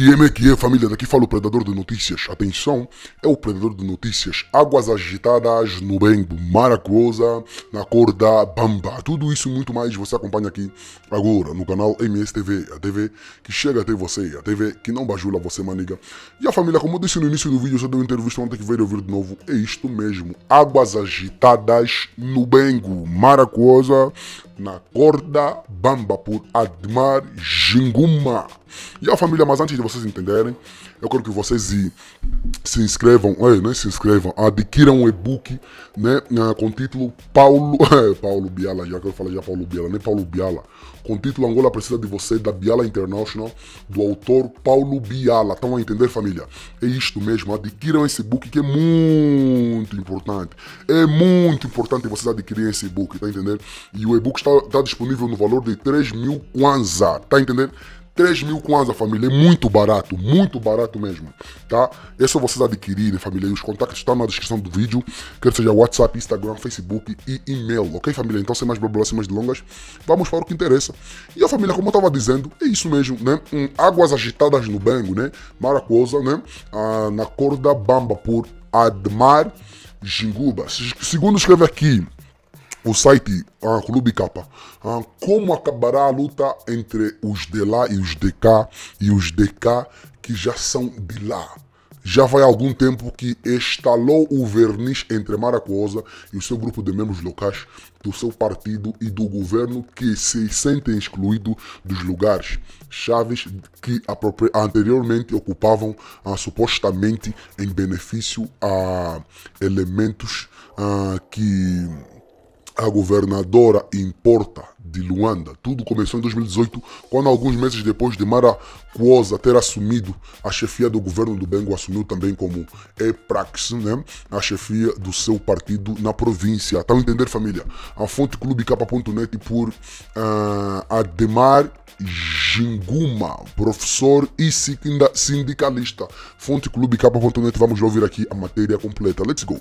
que é, que é, família? Daqui fala o Predador de Notícias. Atenção, é o Predador de Notícias. Águas agitadas no Bembo, Maracuosa, na cor da Bamba. Tudo isso e muito mais você acompanha aqui agora no canal MSTV. A TV que chega até você, a TV que não bajula você, maniga. E a família, como eu disse no início do vídeo, você deu entrevista ontem que veio ouvir de novo. É isto mesmo. Águas agitadas no Bengo, Maracuosa, na corda bamba por Admar Jinguma. E a família, mas antes de vocês entenderem, eu quero que vocês se, se inscrevam, é, né, se inscrevam, adquiram um e-book, né, com título Paulo, é, Paulo Biala, já quero falar já Paulo Biala, nem Paulo Biala, com título Angola precisa de você, da Biala International, do autor Paulo Biala, estão a entender família? É isto mesmo, adquiram esse e book que é muito importante, é muito importante vocês adquirirem esse e-book, tá entendendo? E o e-book está, está disponível no valor de 3 mil kwanza, tá entendendo? 3 mil kwanza, família. É muito barato, muito barato mesmo, tá? É só vocês adquirirem, família. E os contatos estão na descrição do vídeo, quer seja WhatsApp, Instagram, Facebook e e-mail, ok, família? Então, sem mais blá sem mais delongas, vamos para o que interessa. E a família, como eu estava dizendo, é isso mesmo, né? Um, águas agitadas no bango, né? Maracuosa, né? Ah, na corda bamba por Admar Jinguba. Segundo escreve aqui, o site ah, Clube Capa. Ah, como acabará a luta entre os de lá e os de cá e os de cá que já são de lá? Já vai algum tempo que estalou o verniz entre Maracuosa e o seu grupo de membros locais do seu partido e do governo que se sentem excluídos dos lugares chaves que anteriormente ocupavam ah, supostamente em benefício a elementos ah, que a governadora importa de Luanda. Tudo começou em 2018, quando alguns meses depois de Mara Kuosa ter assumido a chefia do governo do Bengo, assumiu também como EPRAX, né? a chefia do seu partido na província. Tá a entender, família? A fonte clubecapa.net por uh, Ademar Jinguma, professor e sindicalista. Fonte clubecapa.net, vamos ouvir aqui a matéria completa. Let's go.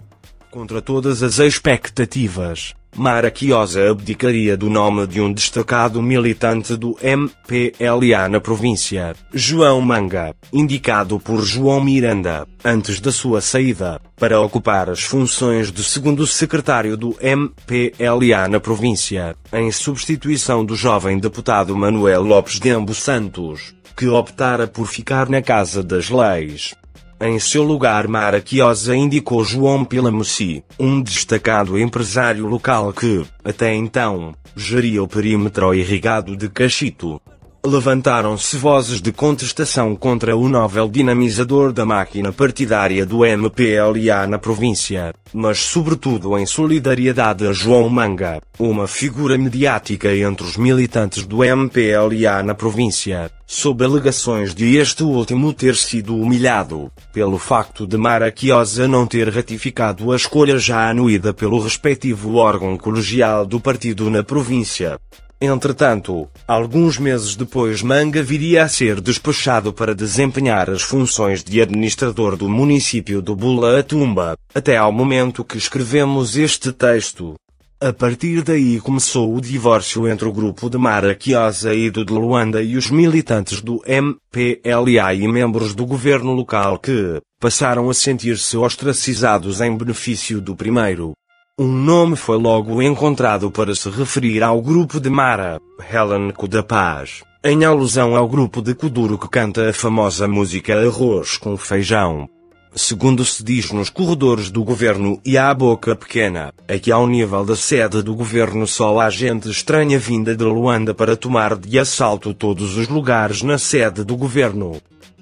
Contra todas as expectativas, Mara Chiosa abdicaria do nome de um destacado militante do MPLA na província, João Manga, indicado por João Miranda, antes da sua saída, para ocupar as funções de segundo secretário do MPLA na província, em substituição do jovem deputado Manuel Lopes de Ambos Santos, que optara por ficar na Casa das Leis. Em seu lugar, Mara Chiosa indicou João Pilamussi, um destacado empresário local que, até então, geria o perímetro irrigado de Cachito levantaram-se vozes de contestação contra o novel dinamizador da máquina partidária do MPLA na província, mas sobretudo em solidariedade a João Manga, uma figura mediática entre os militantes do MPLA na província, sob alegações de este último ter sido humilhado, pelo facto de Mara Chiosa não ter ratificado a escolha já anuída pelo respectivo órgão colegial do partido na província. Entretanto, alguns meses depois, Manga viria a ser despachado para desempenhar as funções de administrador do município do Bula Atumba, até ao momento que escrevemos este texto. A partir daí começou o divórcio entre o grupo de Mara Chiosa e do de Luanda e os militantes do MPLA e membros do governo local que passaram a sentir-se ostracizados em benefício do primeiro. Um nome foi logo encontrado para se referir ao grupo de Mara, Helen da Paz, em alusão ao grupo de Kuduro que canta a famosa música Arroz com Feijão. Segundo se diz nos corredores do governo e à boca pequena, aqui ao nível da sede do governo só há gente estranha vinda de Luanda para tomar de assalto todos os lugares na sede do governo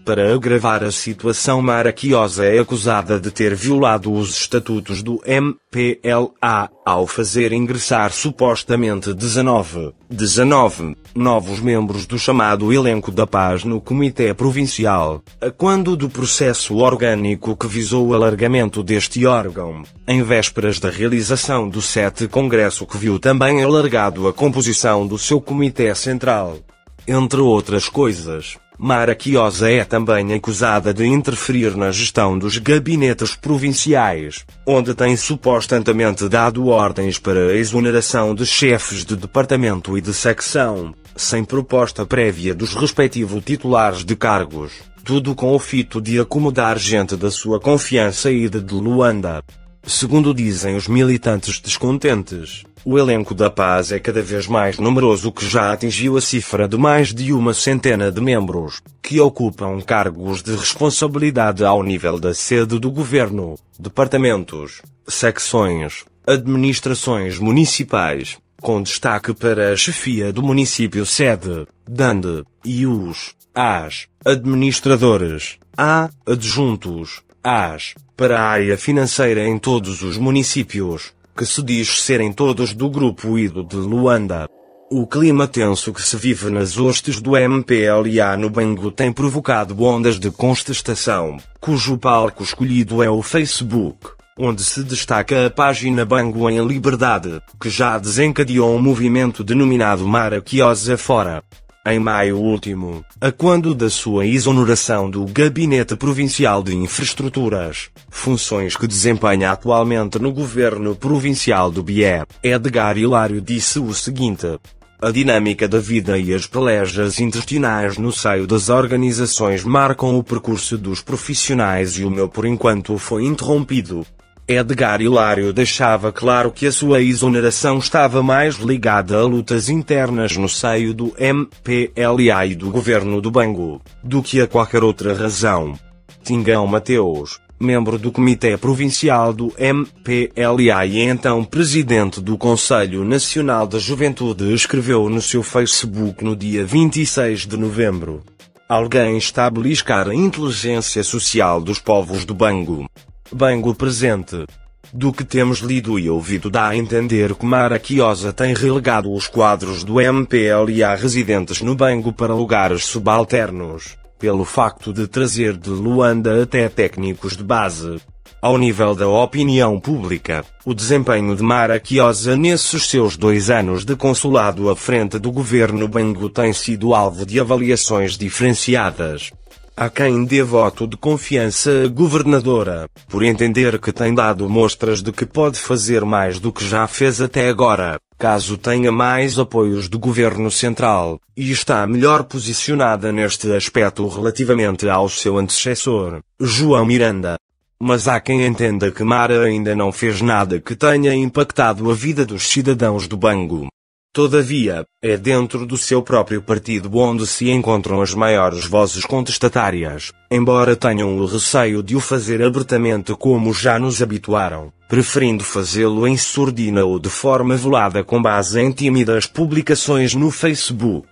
para agravar a situação Maraquiosa é acusada de ter violado os estatutos do MPLA ao fazer ingressar supostamente 19, 19 novos membros do chamado Elenco da Paz no Comitê Provincial, a quando do processo orgânico que visou o alargamento deste órgão, em vésperas da realização do 7 Congresso que viu também alargado a composição do seu Comitê Central. Entre outras coisas. Mara Chiosa é também acusada de interferir na gestão dos gabinetes provinciais, onde tem supostamente dado ordens para a exoneração de chefes de departamento e de secção, sem proposta prévia dos respectivos titulares de cargos, tudo com o fito de acomodar gente da sua confiança e de Luanda. Segundo dizem os militantes descontentes, o elenco da paz é cada vez mais numeroso, que já atingiu a cifra de mais de uma centena de membros, que ocupam cargos de responsabilidade ao nível da sede do governo, departamentos, secções, administrações municipais, com destaque para a chefia do município sede, dande, e os, as, administradores, a, adjuntos, as, para a área financeira em todos os municípios, que se diz serem todos do grupo Ido de Luanda. O clima tenso que se vive nas hostes do MPLA no Bangu tem provocado ondas de contestação, cujo palco escolhido é o Facebook, onde se destaca a página Bangu em Liberdade, que já desencadeou um movimento denominado Maraquiosa Fora em maio último, a quando da sua exoneração do Gabinete Provincial de Infraestruturas, funções que desempenha atualmente no Governo Provincial do Bié, Edgar Hilário disse o seguinte. A dinâmica da vida e as pelejas intestinais no seio das organizações marcam o percurso dos profissionais e o meu por enquanto foi interrompido. Edgar Hilário deixava claro que a sua exoneração estava mais ligada a lutas internas no seio do MPLA e do governo do Bangu, do que a qualquer outra razão. Tingão Mateus, membro do Comitê Provincial do MPLA e então presidente do Conselho Nacional da Juventude, escreveu no seu Facebook no dia 26 de novembro. Alguém está a beliscar a inteligência social dos povos do Bangu. Bango presente. Do que temos lido e ouvido dá a entender que Mara Chiosa tem relegado os quadros do MPLA residentes no Bango para lugares subalternos, pelo facto de trazer de Luanda até técnicos de base. Ao nível da opinião pública, o desempenho de Mara Chiosa nesses seus dois anos de consulado à frente do governo Bango tem sido alvo de avaliações diferenciadas a quem dê voto de confiança à governadora, por entender que tem dado mostras de que pode fazer mais do que já fez até agora, caso tenha mais apoios do governo central, e está melhor posicionada neste aspecto relativamente ao seu antecessor, João Miranda. Mas há quem entenda que Mara ainda não fez nada que tenha impactado a vida dos cidadãos do Bangu. Todavia, é dentro do seu próprio partido onde se encontram as maiores vozes contestatárias, embora tenham o receio de o fazer abertamente como já nos habituaram, preferindo fazê-lo em surdina ou de forma velada com base em tímidas publicações no Facebook.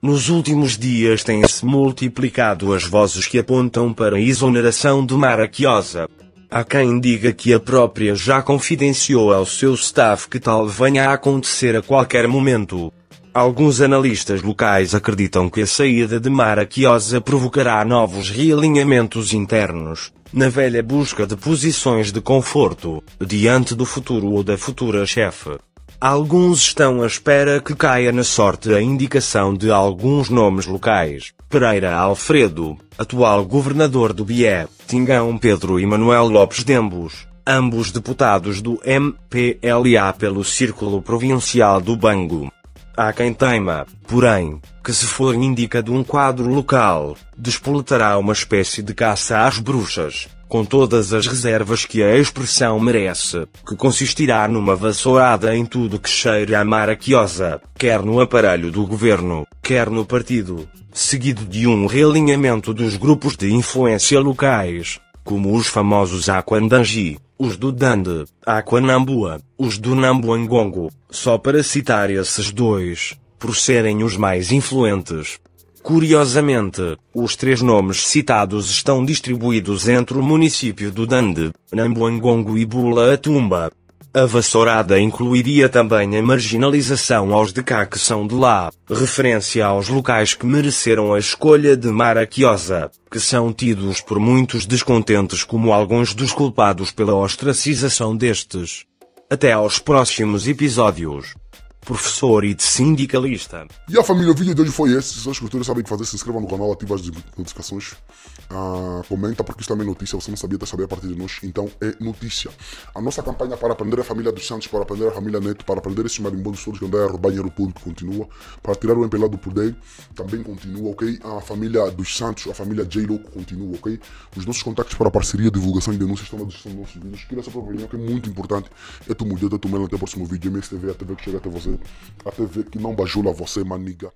Nos últimos dias têm-se multiplicado as vozes que apontam para a exoneração de Maraquiosa, Há quem diga que a própria já confidenciou ao seu staff que tal venha a acontecer a qualquer momento. Alguns analistas locais acreditam que a saída de Mara Chiosa provocará novos realinhamentos internos, na velha busca de posições de conforto, diante do futuro ou da futura chefe. Alguns estão à espera que caia na sorte a indicação de alguns nomes locais. Pereira Alfredo, atual governador do Bié, Tingão Pedro e Manuel Lopes Dembos, ambos deputados do MPLA pelo Círculo Provincial do Bango. Há quem teima, porém, que se for indica de um quadro local, despoletará uma espécie de caça às bruxas, com todas as reservas que a expressão merece, que consistirá numa vassourada em tudo que cheira a maraquiosa, quer no aparelho do governo, quer no partido, seguido de um realinhamento dos grupos de influência locais, como os famosos Aquandangi, os do Dande, Aquanambua, os do Nambuangongo, só para citar esses dois, por serem os mais influentes. Curiosamente, os três nomes citados estão distribuídos entre o município do Dande, Nambuangongo e Bula Atumba. A vassourada incluiria também a marginalização aos de cá que são de lá, referência aos locais que mereceram a escolha de Maraquiosa, que são tidos por muitos descontentes como alguns dos culpados pela ostracização destes. Até aos próximos episódios professor e de sindicalista. E a família, o vídeo de hoje foi esse. Se vocês gostaram sabem o que fazer, se inscrevam no canal, ativem as notificações, ah, comenta, porque isso também é notícia. Você não sabia, está saber a partir de nós, então é notícia. A nossa campanha para aprender a família dos Santos, para aprender a família Neto, para aprender esses marimbondos todos que andam a roubar dinheiro público, continua. Para tirar o empelado por dentro também continua, ok? A família dos Santos, a família J. Louco continua, ok? Os nossos contactos para parceria, divulgação e denúncias estão na descrição dos nossos vídeos. Queria só para que é muito importante. É tu mudando, é tu melhor até o próximo vídeo. MSTV, a TV que chega até você a TV que não bajula você, maniga.